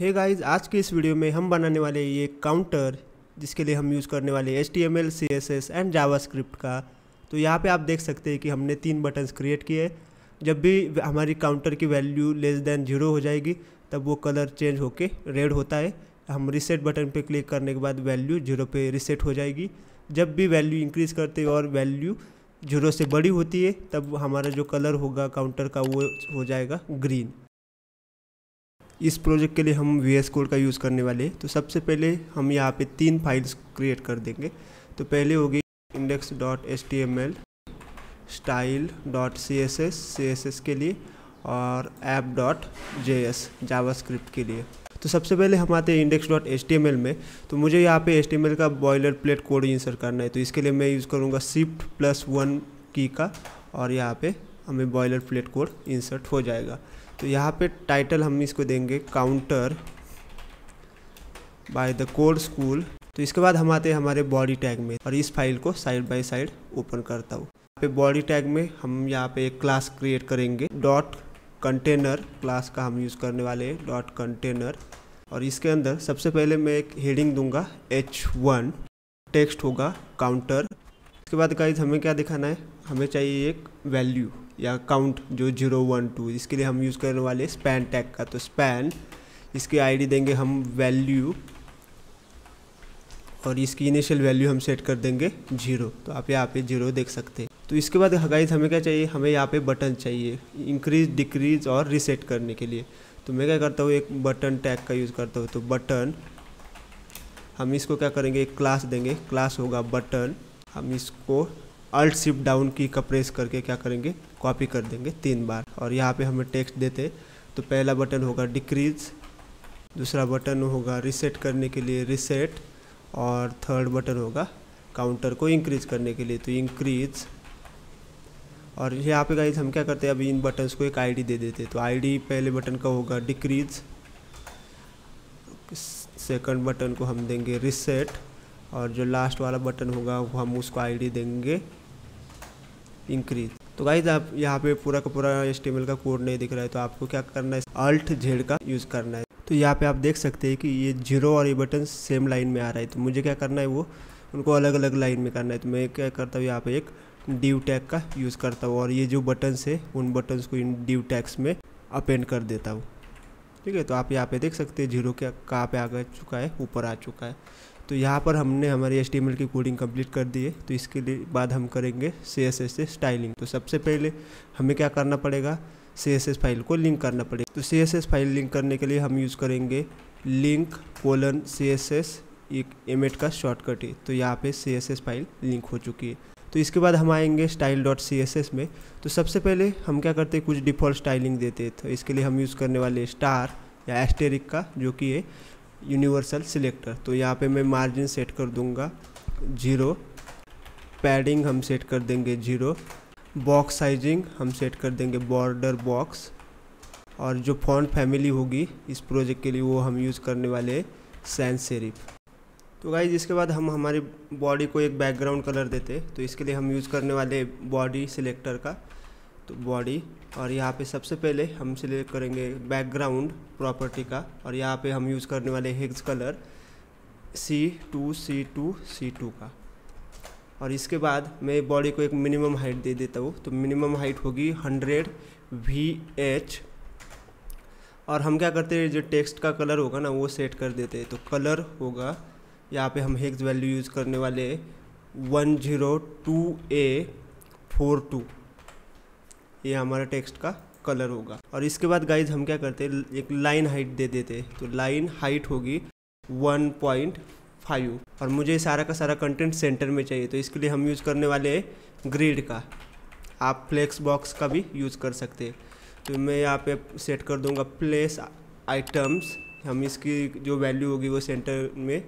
हे hey guys आज के इस वीडियो में हम बनाने वाले ये काउंटर जिसके लिए हम यूज़ करने वाले H T M L C S S and JavaScript का तो यहाँ पे आप देख सकते हैं कि हमने तीन बटन्स क्रिएट किए जब भी हमारी काउंटर की वैल्यू लेस देन जीरो हो जाएगी तब वो कलर चेंज होके रेड होता है हम रिसेट बटन पे क्लिक करने के बाद वैल्यू जीरो पे रिसेट हो जाएगी जब भी वैल्यू इंक्रीज़ करते और वैल्यू जीरो से बड़ी होती है तब हमारा जो कलर होगा काउंटर का वो हो जाएगा ग्रीन इस प्रोजेक्ट के लिए हम वी एस कोड का यूज़ करने वाले हैं तो सबसे पहले हम यहाँ पे तीन फाइल्स क्रिएट कर देंगे तो पहले होगी index dot S T M L style dot C S S C S S के लिए और app dot J S JavaScript के लिए तो सबसे पहले हम आते हैं index dot S T M L में तो मुझे यहाँ पे एस टी एम एल का बॉयलर प्लेट कोड इंसर्ट करना है तो इसके लिए मैं यूज़ करूँगा शिफ्ट प्लस वन की का और यहाँ पे हमें बॉयलर प्लेट कोड इंसर्ट हो जाएगा तो यहाँ पे टाइटल हम इसको देंगे counter by the code school तो इसके बाद हम आते हैं हमारे बॉडी टैग में और इस फाइल को साइड बाय साइड ओपन करता हूँ यहाँ पे बॉडी टैग में हम यहाँ पे एक क्लास क्रिएट करेंगे डॉट कंटेनर क्लास का हम यूज़ करने वाले हैं डॉट कंटेनर और इसके अंदर सबसे पहले मैं एक हेडिंग दूंगा एच वन टेक्स्ट होगा काउंटर इसके बाद गाइज हमें क्या दिखाना है हमें चाहिए एक वैल्यू या काउंट जो जीरो वन टू इसके लिए हम यूज़ करने वाले स्पैन टैग का तो स्पैन इसकी आईडी देंगे हम वैल्यू और इसकी इनिशियल वैल्यू हम सेट कर देंगे जीरो तो आप यहाँ पे जीरो देख सकते हैं तो इसके बाद गाइज हमें क्या चाहिए हमें यहाँ पे बटन चाहिए इंक्रीज डिक्रीज और रीसेट करने के लिए तो मैं क्या करता हूँ एक बटन टैग का यूज़ करता हूँ तो बटन हम इसको क्या करेंगे एक क्लास देंगे क्लास होगा बटन हम इसको अल्ट शिफ्ट डाउन की का प्रेस करके क्या करेंगे कॉपी कर देंगे तीन बार और यहाँ पे हमें टेक्स्ट देते तो पहला बटन होगा डिक्रीज दूसरा बटन होगा रिसेट करने के लिए रिसेट और थर्ड बटन होगा काउंटर को इंक्रीज करने के लिए तो इंक्रीज और यहाँ पे गाइज हम क्या करते हैं अभी इन बटन्स को एक आईडी दे देते तो आईडी पहले बटन का होगा डिक्रीज सेकंड बटन को हम देंगे रिसेट और जो लास्ट वाला बटन होगा वो हम उसको आईडी देंगे इंक्रीज तो गाइज आप यहाँ पे पूरा का पूरा एस का कोड नहीं दिख रहा है तो आपको क्या करना है अल्ट झेड का यूज़ करना है तो यहाँ पे आप देख सकते हैं कि ये जीरो और ये बटन सेम लाइन में आ रहा है तो मुझे क्या करना है वो उनको अलग अलग लाइन में करना है तो मैं क्या करता हूँ यहाँ पे एक ड्यू टैग का यूज़ करता हूँ और ये जो बटन्स है उन बटन्स को इन ड्यू टैग्स में अपेंड कर देता हूँ ठीक है तो आप यहाँ पे देख सकते हैं जीरो क्या कहाँ पे आ चुका है ऊपर आ चुका है तो यहाँ पर हमने हमारे एच की कोडिंग कंप्लीट कर दी है तो इसके लिए बाद हम करेंगे सी एस एस से स्टाइलिंग तो सबसे पहले हमें क्या करना पड़ेगा सी एस एस फाइल को लिंक करना पड़ेगा तो C S S file link करने के लिए हम यूज़ करेंगे link colon C S S एक एट का शॉर्टकट है तो यहाँ पे C S S file link हो चुकी है तो इसके बाद हम आएंगे style dot C S S में तो सबसे पहले हम क्या करते हैं कुछ डिफ़ॉल्ट स्टाइलिंग देते हैं तो इसके लिए हम यूज़ करने वाले स्टार या एस्टेरिक का जो कि है यूनिवर्सल सिलेक्टर तो यहाँ पे मैं मार्जिन सेट कर दूँगा ज़ीरो पैडिंग हम सेट कर देंगे ज़ीरो बॉक्स साइजिंग हम सेट कर देंगे बॉर्डर बॉक्स और जो फॉन्ट फैमिली होगी इस प्रोजेक्ट के लिए वो हम यूज़ करने वाले सैंस सेरिफ तो गाइज इसके बाद हम हमारी बॉडी को एक बैकग्राउंड कलर देते तो इसके लिए हम यूज़ करने वाले बॉडी सिलेक्टर का तो बॉडी और यहाँ पे सबसे पहले हम सिलेक्ट करेंगे बैकग्राउंड प्रॉपर्टी का और यहाँ पे हम यूज़ करने वाले hex colour C two C two C two का और इसके बाद मैं बॉडी को एक मिनिमम हाइट दे देता हूँ तो मिनिमम हाइट होगी हंड्रेड वी एच और हम क्या करते हैं जो टेक्स्ट का कलर होगा ना वो सेट कर देते हैं तो कलर होगा यहाँ पे हम हेग्स वैल्यू यूज़ करने वाले one zero two A four two ये हमारा टेक्स्ट का कलर होगा और इसके बाद गाइज हम क्या करते हैं एक लाइन हाइट दे देते तो लाइन हाइट होगी वन पॉइंट फाइव और मुझे सारा का सारा कंटेंट सेंटर में चाहिए तो इसके लिए हम यूज़ करने वाले हैं ग्रिड का आप फ्लेक्स बॉक्स का भी यूज़ कर सकते हैं तो मैं यहाँ पे सेट कर दूँगा प्लेस आइटम्स हम इसकी जो वैल्यू होगी वो सेंटर में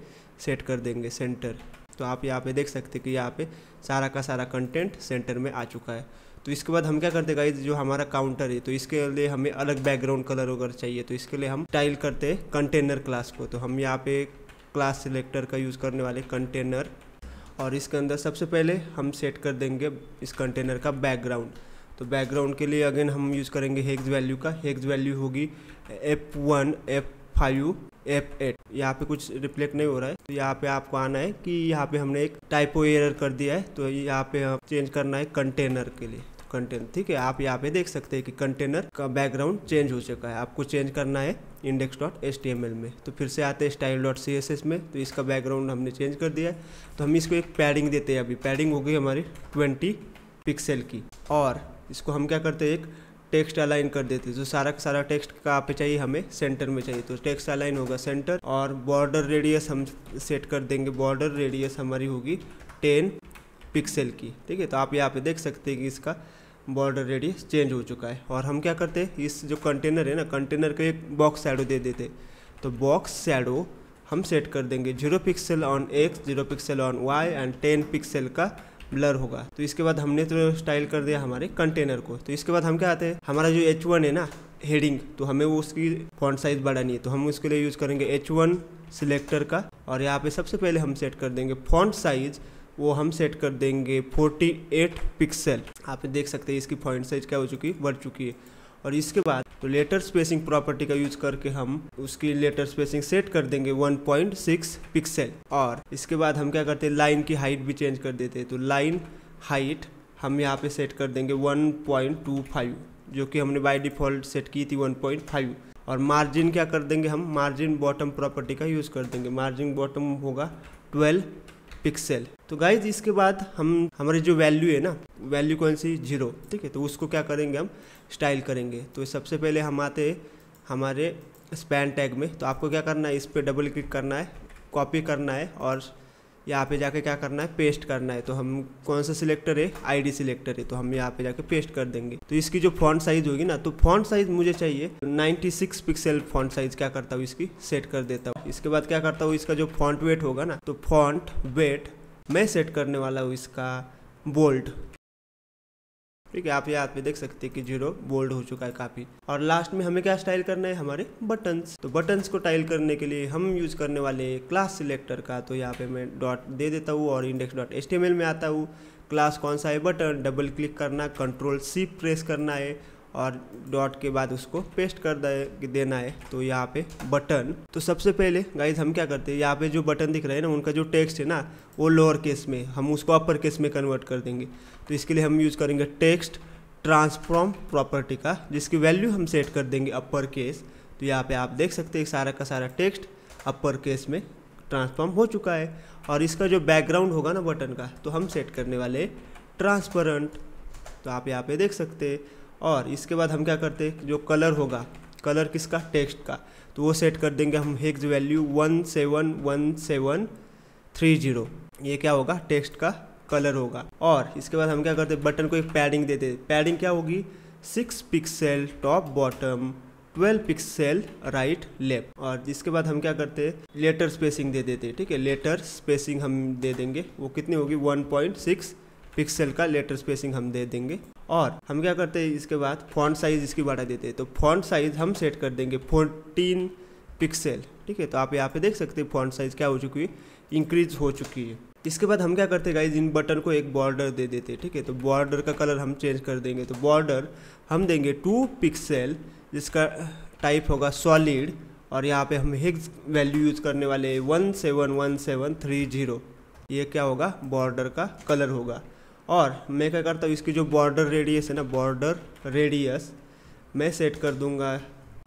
सेट कर देंगे सेंटर तो आप यहाँ पे देख सकते हैं कि यहाँ पे सारा का सारा कंटेंट सेंटर में आ चुका है तो इसके बाद हम क्या करते गाइज जो हमारा काउंटर है तो इसके लिए हमें अलग बैकग्राउंड कलर वगैरह चाहिए तो इसके लिए हम टाइल करते हैं कंटेनर क्लास को तो हम यहाँ पे क्लास सिलेक्टर का यूज़ करने वाले कंटेनर और इसके अंदर सबसे पहले हम सेट कर देंगे इस कंटेनर का बैकग्राउंड तो बैकग्राउंड के लिए अगेन हम यूज़ करेंगे हेक्स वैल्यू का हेक्स वैल्यू होगी F one F five F eight यहाँ पे कुछ रिफ्लेक्ट नहीं हो रहा है तो यहाँ पे आपको आना है कि यहाँ पे हमने एक टाइपो एरर कर दिया है तो यहाँ पे चेंज करना है कंटेनर के लिए कंटेंट ठीक है आप यहाँ पे देख सकते हैं कि कंटेनर का बैकग्राउंड चेंज हो चुका है आपको चेंज करना है index dot S T M L में तो फिर से आते हैं style dot C S S में तो इसका बैकग्राउंड हमने चेंज कर दिया है तो हम इसको एक पैडिंग देते हैं अभी पैडिंग हो गई हमारी ट्वेंटी पिक्सल की और इसको हम क्या करते हैं एक टेक्स्ट अलाइन कर देते हैं जो सारा का सारा टेक्स्ट कहाँ पे चाहिए हमें सेंटर में चाहिए तो टेक्स्ट अलाइन होगा सेंटर और बॉर्डर रेडियस हम सेट कर देंगे बॉर्डर रेडियस हमारी होगी टेन पिक्सल की ठीक है तो आप यहाँ पे देख सकते हैं कि इसका बॉर्डर रेडियस चेंज हो चुका है और हम क्या करते हैं इस जो कंटेनर है ना कंटेनर को एक बॉक्स शैडो दे देते तो बॉक्स शैडो हम सेट कर देंगे zero pixel on X zero pixel on Y and ten pixel का ब्लर होगा तो इसके बाद हमने तो स्टाइल कर दिया हमारे कंटेनर को तो इसके बाद हम क्या आते हैं हमारा जो एच वन है ना हेडिंग तो हमें वो उसकी फॉन्ट साइज़ बढ़ानी है तो हम उसके लिए यूज़ करेंगे एच वन सिलेक्टर का और यहाँ पे सबसे पहले हम सेट कर देंगे फॉन्ट साइज़ वो हम सेट कर देंगे 48 पिक्सल आप देख सकते हैं इसकी पॉइंट साइज क्या हो चुकी बढ़ चुकी है और इसके बाद तो लेटर स्पेसिंग प्रॉपर्टी का यूज करके हम उसकी लेटर स्पेसिंग सेट कर देंगे 1.6 पिक्सल और इसके बाद हम क्या करते हैं लाइन की हाइट भी चेंज कर देते हैं तो लाइन हाइट हम यहाँ पे सेट कर देंगे 1.25 जो कि हमने बाय डिफ़ॉल्ट सेट की थी 1.5 और मार्जिन क्या कर देंगे हम मार्जिन बॉटम प्रॉपर्टी का यूज़ कर देंगे मार्जिन बॉटम होगा ट्वेल्व पिक्सल तो गाइज इसके बाद हम हमारी जो वैल्यू है ना वैल्यू कौन सी जीरो ठीक है तो उसको क्या करेंगे हम स्टाइल करेंगे तो सबसे पहले हम आते हमारे स्पैन टैग में तो आपको क्या करना है इस पर डबल क्लिक करना है कॉपी करना है और यहाँ पे जाके क्या करना है पेस्ट करना है तो हम कौन सा सिलेक्टर है आईडी सिलेक्टर है तो हम यहाँ पे जाके पेस्ट कर देंगे तो इसकी जो फॉन्ट साइज होगी ना तो फॉन्ट साइज मुझे चाहिए 96 पिक्सल फॉन्ट साइज क्या करता हूँ इसकी सेट कर देता हूँ इसके बाद क्या करता हूँ इसका जो फॉन्ट वेट होगा ना तो फॉन्ट वेट मैं सेट करने वाला हूँ इसका बोल्ट ठीक है आप यहाँ पे देख सकते हैं कि जीरो बोल्ड हो चुका है काफ़ी और लास्ट में हमें क्या स्टाइल करना है हमारे बटन्स तो बटन्स को टाइल करने के लिए हम यूज़ करने वाले क्लास सिलेक्टर का तो यहाँ पे मैं डॉट दे देता हूँ और इंडेक्स डॉट एस में आता हूँ क्लास कौन सा है बटन डबल क्लिक करना कंट्रोल सी प्रेस करना है और डॉट के बाद उसको पेस्ट कर दे, देना है तो यहाँ पे बटन तो सबसे पहले गाइज हम क्या करते हैं यहाँ पे जो बटन दिख रहे हैं ना उनका जो टेक्स्ट है ना वो लोअर केस में हम उसको अपर केस में कन्वर्ट कर देंगे तो इसके लिए हम यूज़ करेंगे टेक्स्ट ट्रांसफॉर्म प्रॉपर्टी का जिसकी वैल्यू हम सेट कर देंगे अपर केस तो यहाँ पे आप देख सकते हैं सारा का सारा टेक्स्ट अपर केस में ट्रांसफॉर्म हो चुका है और इसका जो बैकग्राउंड होगा ना बटन का तो हम सेट करने वाले ट्रांसपरेंट तो आप यहाँ पे देख सकते हैं और इसके बाद हम क्या करते हैं जो कलर होगा कलर किसका टेक्स्ट का तो वो सेट कर देंगे हम hex value one seven one seven three zero ये क्या होगा टेक्स्ट का कलर होगा और इसके बाद हम क्या करते हैं बटन को एक पैडिंग देते पैडिंग क्या होगी six pixel top bottom twelve pixel right left और इसके बाद हम क्या करते हैं लेटर स्पेसिंग दे देते हैं ठीक है लेटर स्पेसिंग हम दे देंगे वो कितनी होगी 1.6 पिक्सल का लेटर स्पेसिंग हम दे देंगे और हम क्या करते हैं इसके बाद फॉन्ट साइज़ इसकी बढ़ा देते हैं तो फॉन्ट साइज़ हम सेट कर देंगे फोर्टीन पिक्सल ठीक है तो आप यहाँ पे देख सकते हैं फॉन्ट साइज़ क्या हो चुकी है इंक्रीज हो चुकी है इसके बाद हम क्या करते हैं गाइज इन बटन को एक बॉर्डर दे देते हैं ठीक है तो बॉर्डर का कलर हम चेंज कर देंगे तो बॉर्डर हम देंगे टू पिक्सल जिसका टाइप होगा सॉलिड और यहाँ पे हम हिग्स वैल्यू यूज़ करने वाले one seven one seven three zero ये क्या होगा बॉर्डर का कलर होगा और मैं क्या करता हूँ इसकी जो बॉर्डर रेडियस है ना बॉर्डर रेडियस मैं सेट कर दूंगा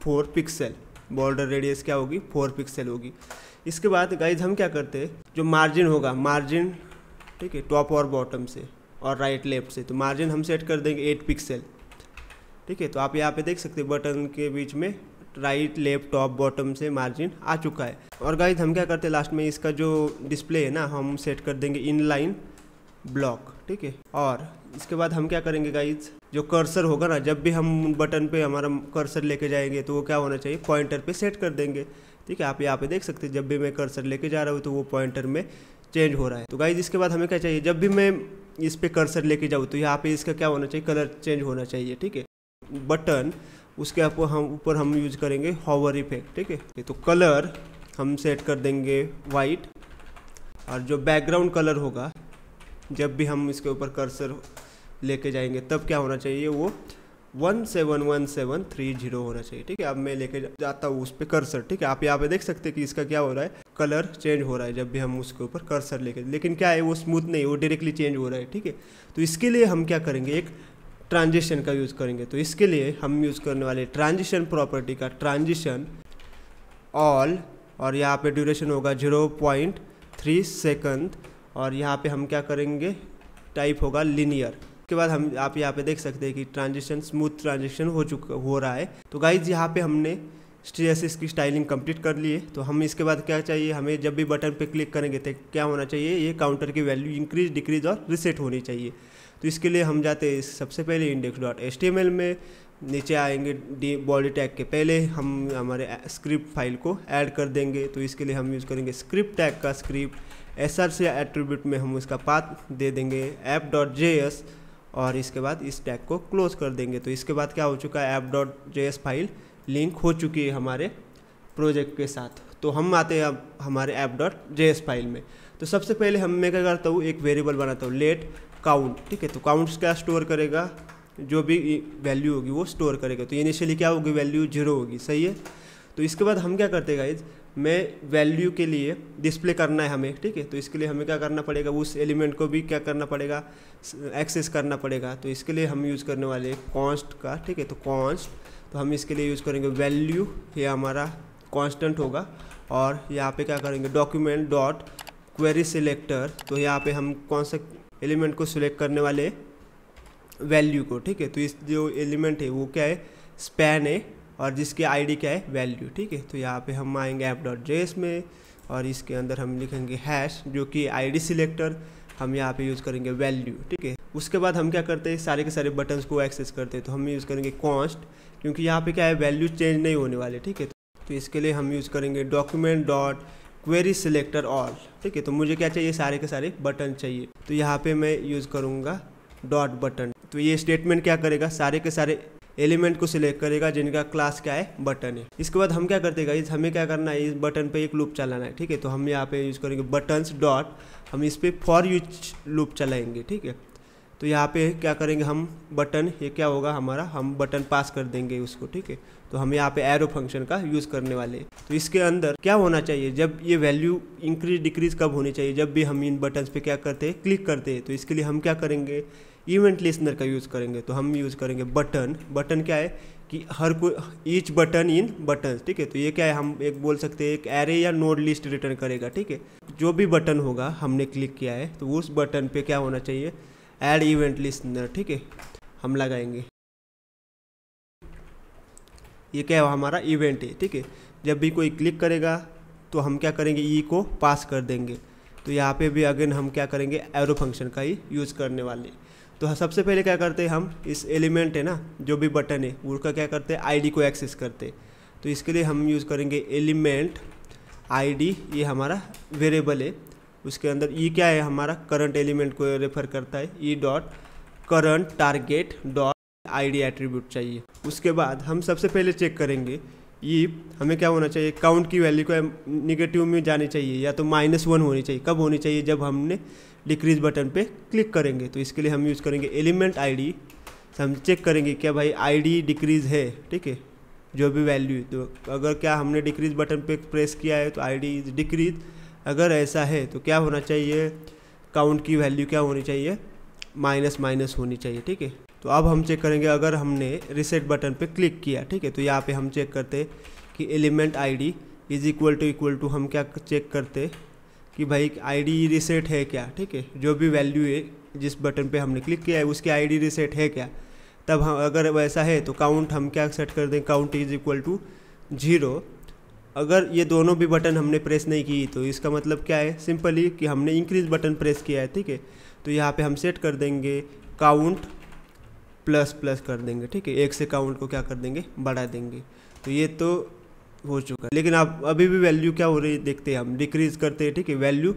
फोर पिक्सल बॉर्डर रेडियस क्या होगी फोर पिक्सल होगी इसके बाद गाइज हम क्या करते हैं जो मार्जिन होगा मार्जिन ठीक है टॉप और बॉटम से और राइट लेफ्ट से तो मार्जिन हम सेट कर देंगे एट पिक्सल ठीक है तो आप यहाँ पे देख सकते हैं बटन के बीच में राइट लेफ्ट टॉप बॉटम से मार्जिन आ चुका है और गाइज हम क्या करते हैं लास्ट में इसका जो डिस्प्ले है ना हम सेट कर देंगे इन लाइन ब्लॉक ठीक है और इसके बाद हम क्या करेंगे गाइज जो कर्सर होगा ना जब भी हम बटन पे हमारा कर्सर लेके जाएंगे तो वो क्या होना चाहिए पॉइंटर पे सेट कर देंगे ठीक है आप यहाँ पे देख सकते हैं जब भी मैं कर्सर लेके जा रहा हूँ तो वो पॉइंटर में चेंज हो रहा है तो गाइज इसके बाद हमें क्या चाहिए जब भी मैं इस पर कर्सर लेके जाऊँ तो यहाँ पर इसका क्या होना चाहिए कलर चेंज होना चाहिए ठीक है बटन उसके आप हम ऊपर हम यूज करेंगे हॉवर इफेक्ट ठीक है तो कलर हम सेट कर देंगे वाइट और जो बैकग्राउंड कलर होगा जब भी हम इसके ऊपर कर्सर लेके जाएंगे तब क्या होना चाहिए वो one seven one seven three zero होना चाहिए ठीक है अब मैं लेके जाता हूँ उस पर कर्सर ठीक है आप यहाँ पे देख सकते हैं कि इसका क्या हो रहा है कलर चेंज हो रहा है जब भी हम उसके ऊपर कर्सर लेके लेकिन क्या है वो स्मूथ नहीं वो डायरेक्टली चेंज हो रहा है ठीक है तो इसके लिए हम क्या करेंगे एक ट्रांजिशन का यूज़ करेंगे तो इसके लिए हम यूज़ करने वाले ट्रांजिशन प्रॉपर्टी का ट्रांजिशन ऑल और यहाँ पे ड्यूरेशन होगा जीरो पॉइंट थ्री सेकंड और यहाँ पे हम क्या करेंगे टाइप होगा लिनियर उसके बाद हम आप यहाँ पे देख सकते हैं कि ट्रांजेक्शन स्मूथ ट्रांजेक्शन हो चुका हो रहा है तो गाइज यहाँ पे हमने स्ट्रेसिस की स्टाइलिंग कंप्लीट कर लिए तो हम इसके बाद क्या चाहिए हमें जब भी बटन पे क्लिक करेंगे तो क्या होना चाहिए ये काउंटर की वैल्यू इंक्रीज डिक्रीज और रिसेट होनी चाहिए तो इसके लिए हम जाते हैं सबसे पहले इंडेक्स डॉट एस में नीचे आएंगे डी बॉडी टैग के पहले हम हमारे स्क्रिप्ट फाइल को ऐड कर देंगे तो इसके लिए हम यूज़ करेंगे स्क्रिप्ट टैग का script S R C attribute में हम उसका पाथ दे देंगे ऐप डॉट जे एस और इसके बाद इस टैग को क्लोज कर देंगे तो इसके बाद क्या हो चुका है app dot J S file link हो चुकी है हमारे प्रोजेक्ट के साथ तो हम आते हैं अब हमारे app dot J S file में तो सबसे पहले हम मैं क्या करता हूँ एक वेरिएबल बनाता हूँ लेट काउंट ठीक है तो काउंट्स क्या स्टोर करेगा जो भी वैल्यू होगी वो स्टोर करेगा तो इनिशियली क्या होगी वैल्यू जीरो होगी सही है तो इसके बाद हम क्या करते गाइज में वैल्यू के लिए डिस्प्ले करना है हमें ठीक है तो इसके लिए हमें क्या करना पड़ेगा उस एलिमेंट को भी क्या करना पड़ेगा एक्सेस करना पड़ेगा तो इसके लिए हम यूज़ करने वाले कॉन्स्ट का ठीक है तो कॉन्स्ट तो हम इसके लिए यूज़ करेंगे वैल्यू ये हमारा कॉन्स्टेंट होगा और यहाँ पे क्या करेंगे डॉक्यूमेंट डॉट क्वेरी सिलेक्टर तो यहाँ पे हम कौन से एलिमेंट को सिलेक्ट करने वाले वैल्यू को ठीक है तो इस जो एलिमेंट है वो क्या है स्पैन है और जिसकी आईडी क्या है वैल्यू ठीक है तो यहाँ पे हम आएंगे ऐप डॉट जेस में और इसके अंदर हम लिखेंगे हैश जो कि आईडी सिलेक्टर हम यहाँ पे यूज़ करेंगे वैल्यू ठीक है उसके बाद हम क्या करते हैं सारे के सारे बटन्स को एक्सेस करते हैं तो हम यूज़ करेंगे कॉन्स्ट क्योंकि यहाँ पे क्या है वैल्यू चेंज नहीं होने वाले ठीक है तो इसके लिए हम यूज़ करेंगे document dot query selector all ठीक है तो मुझे क्या चाहिए सारे के सारे बटन चाहिए तो यहाँ पे मैं यूज़ करूँगा डॉट बटन तो ये स्टेटमेंट क्या करेगा सारे के सारे एलिमेंट को सिलेक्ट करेगा जिनका क्लास क्या है बटन है इसके बाद हम क्या करते इस हमें क्या करना है इस बटन पे एक लूप चलाना है ठीक है तो हम यहाँ पे यूज़ करेंगे बटन्स डॉट हम इस पर फॉर यूज लूप चलाएंगे ठीक है तो यहाँ पे क्या करेंगे हम बटन ये क्या होगा हमारा हम बटन पास कर देंगे उसको ठीक है तो हम यहाँ पे एरो फंक्शन का यूज़ करने वाले हैं तो इसके अंदर क्या होना चाहिए जब ये वैल्यू इंक्रीज डिक्रीज कब होनी चाहिए जब भी हम इन बटन्स पे क्या करते हैं क्लिक करते हैं तो इसके लिए हम क्या करेंगे इवेंट लिसनर का यूज़ करेंगे तो हम यूज़ करेंगे बटन बटन क्या है कि हर कोई ईच बटन इन बटन ठीक है तो ये क्या है हम एक बोल सकते हैं एक एरे या नोड लिस्ट रिटर्न करेगा ठीक है जो भी बटन होगा हमने क्लिक किया है तो उस बटन पे क्या होना चाहिए एड इवेंट लिस्नर ठीक है हम लगाएंगे ये क्या है हमारा इवेंट है ठीक है जब भी कोई क्लिक करेगा तो हम क्या करेंगे ई e को पास कर देंगे तो यहाँ पे भी अगेन हम क्या करेंगे एरो फंक्शन का ही यूज़ करने वाले तो हाँ, सबसे पहले क्या करते हैं हम इस एलिमेंट है ना जो भी बटन है उसका क्या करते हैं आईडी को एक्सेस करते हैं तो इसके लिए हम यूज़ करेंगे एलिमेंट आईडी ये हमारा वेरिएबल है उसके अंदर ये क्या है हमारा करंट एलिमेंट को रेफर करता है E dot current target dot ID attribute चाहिए उसके बाद हम सबसे पहले चेक करेंगे ये हमें क्या होना चाहिए काउंट की वैल्यू को निगेटिव में जानी चाहिए या तो माइनस वन होनी चाहिए कब होनी चाहिए जब हमने डिक्रीज बटन पे क्लिक करेंगे तो इसके लिए हम यूज़ करेंगे एलिमेंट आईडी तो हम चेक करेंगे क्या भाई आईडी डिक्रीज है ठीक है जो भी वैल्यू तो अगर क्या हमने डिक्रीज बटन पे प्रेस किया है तो आईडी इज डिक्रीज अगर ऐसा है तो क्या होना चाहिए काउंट की वैल्यू क्या होनी चाहिए माइनस माइनस होनी चाहिए ठीक है तो अब हम चेक करेंगे अगर हमने रिसेट बटन पर क्लिक किया ठीक है तो यहाँ पर हम चेक करते कि element I is equal to equal to हम क्या चेक करते कि भाई आईडी रीसेट है क्या ठीक है जो भी वैल्यू है जिस बटन पे हमने क्लिक किया है उसकी आईडी रीसेट है क्या तब हम अगर वैसा है तो काउंट हम क्या सेट कर दें count is equal to zero अगर ये दोनों भी बटन हमने प्रेस नहीं की तो इसका मतलब क्या है सिंपली कि हमने इंक्रीज बटन प्रेस किया है ठीक है तो यहाँ पे हम सेट कर देंगे काउंट प्लस प्लस कर देंगे ठीक है एक से काउंट को क्या कर देंगे बढ़ा देंगे तो ये तो हो चुका है लेकिन आप अभी भी वैल्यू क्या हो रही है देखते हैं हम डिक्रीज़ करते हैं ठीक है वैल्यू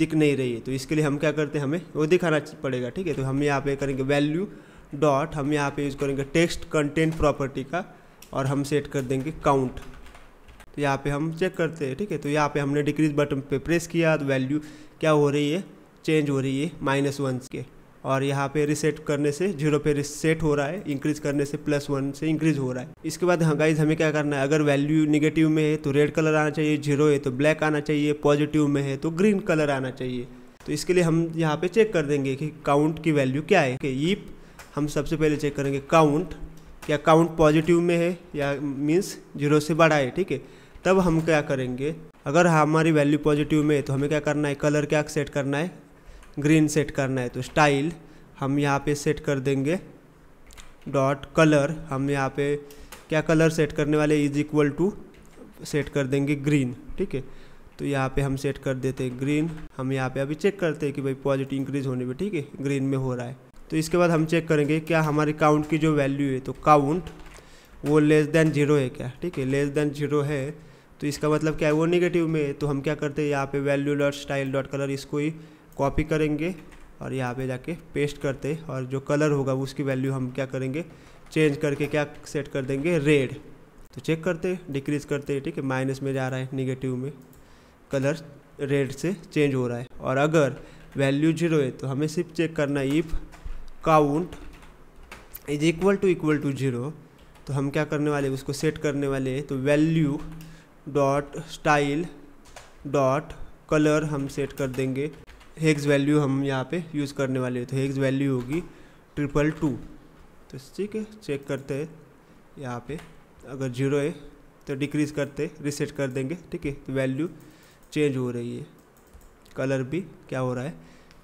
दिख नहीं रही है तो इसके लिए हम क्या करते हैं हमें वो दिखाना पड़ेगा ठीक है तो हम यहाँ पे करेंगे वैल्यू डॉट हम यहाँ पे यूज़ करेंगे टेक्स्ट कंटेंट प्रॉपर्टी का और हम सेट कर देंगे काउंट तो यहाँ पे हम चेक करते हैं ठीक है तो यहाँ पे हमने डिक्रीज बटन पे प्रेस किया तो वैल्यू क्या हो रही है चेंज हो रही है माइनस वन के और यहाँ पे रिसेट करने से जीरो पे रिसेट हो रहा है इंक्रीज करने से प्लस वन से इंक्रीज हो रहा है इसके बाद गाइज हाँ हमें क्या करना है अगर वैल्यू निगेटिव में है तो रेड कलर आना चाहिए जीरो है तो ब्लैक आना चाहिए पॉजिटिव में है तो ग्रीन कलर आना चाहिए तो इसके लिए हम यहाँ पे चेक कर देंगे कि काउंट की वैल्यू क्या है कि ईप हम सबसे पहले चेक करेंगे काउंट क्या काउंट पॉजिटिव में है या मीन्स जीरो से बड़ा है ठीक है तब हम क्या करेंगे अगर हमारी वैल्यू पॉजिटिव में है तो हमें क्या करना है कलर क्या सेट करना है ग्रीन सेट करना है तो स्टाइल हम यहाँ पे सेट कर देंगे डॉट कलर हम यहाँ पे क्या कलर सेट करने वाले इज इक्वल टू सेट कर देंगे ग्रीन ठीक है तो यहाँ पे हम सेट कर देते हैं ग्रीन हम यहाँ पे अभी चेक करते हैं कि भाई पॉजिटिव इंक्रीज होने पे ठीक है ग्रीन में हो रहा है तो इसके बाद हम चेक करेंगे क्या हमारे काउंट की जो वैल्यू है तो काउंट वो लेस देन जीरो है क्या ठीक है लेस देन जीरो है तो इसका मतलब क्या है वो निगेटिव में है तो हम क्या करते हैं यहाँ पे value dot style dot colour इसको ही कॉपी करेंगे और यहाँ पे जाके पेस्ट करते और जो कलर होगा उसकी वैल्यू हम क्या करेंगे चेंज करके क्या सेट कर देंगे रेड तो चेक करते डिक्रीज करते ठीक है माइनस में जा रहा है निगेटिव में कलर रेड से चेंज हो रहा है और अगर वैल्यू जीरो है तो हमें सिर्फ चेक करना है if count is equal to equal to zero तो हम क्या करने वाले उसको सेट करने वाले हैं तो value dot style dot colour हम सेट कर देंगे हेग्स वैल्यू हम यहाँ पे यूज़ करने वाले हैं तो हेग्स वैल्यू होगी ट्रिपल टू तो ठीक है चेक करते हैं यहाँ पे अगर जीरो है तो डिक्रीज़ करते रिसेट कर देंगे ठीक है तो वैल्यू चेंज हो रही है कलर भी क्या हो रहा है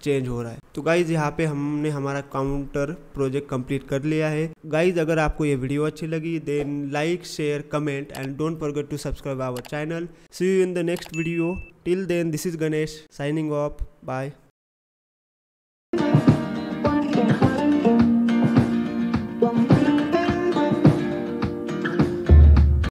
चेंज हो रहा है तो गाइज़ यहाँ पे हमने हमारा काउंटर प्रोजेक्ट कंप्लीट कर लिया है गाइज़ अगर आपको ये वीडियो अच्छी लगी then like share comment and don't forget to subscribe our channel see you in the next video till then this is Ganesh signing off Bye.